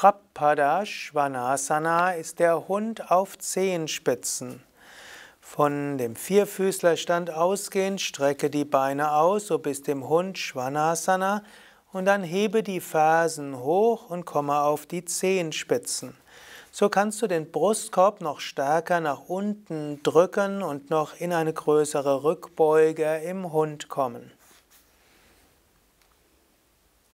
Prapada Svanasana ist der Hund auf Zehenspitzen. Von dem Vierfüßlerstand ausgehend strecke die Beine aus, so bis dem Hund Svanasana und dann hebe die Fersen hoch und komme auf die Zehenspitzen. So kannst du den Brustkorb noch stärker nach unten drücken und noch in eine größere Rückbeuge im Hund kommen.